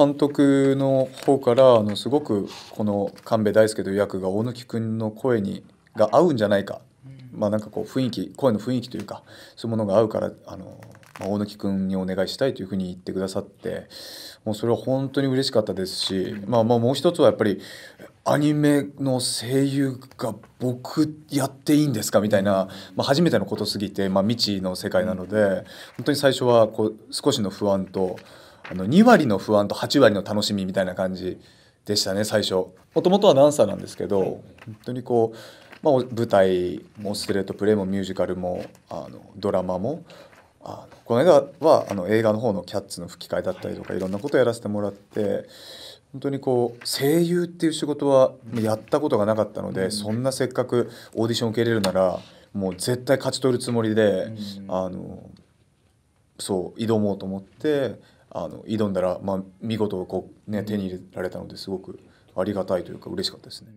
監督の方からあのすごくこの神戸大輔という役が大貫君の声にが合うんじゃないか、まあ、なんかこう雰囲気声の雰囲気というかそういうものが合うからあの、まあ、大貫君にお願いしたいというふうに言ってくださってもうそれは本当に嬉しかったですし、まあ、まあもう一つはやっぱりアニメの声優が僕やっていいんですかみたいな、まあ、初めてのことすぎて、まあ、未知の世界なので本当に最初はこう少しの不安と。あの2割の不安と8割の楽しみみたいな感じでしたね最初もともとはダンサーなんですけど、本当にこう、まあ、舞台もストレートプレーもミュージカルもあのドラマもあのこの間はあの映画の方の「キャッツ」の吹き替えだったりとか、い、ろんなことをやらせてもらって本当にこう声優っていう仕事はやったことがなかったので、うん、そんなせっかくオーディション受けれるならもう絶対勝ち取るつもりで、うん、あのそう挑もうと思って。あの挑んだら、まあ、見事こう、ね、手に入れられたのですごくありがたいというか嬉しかったですね。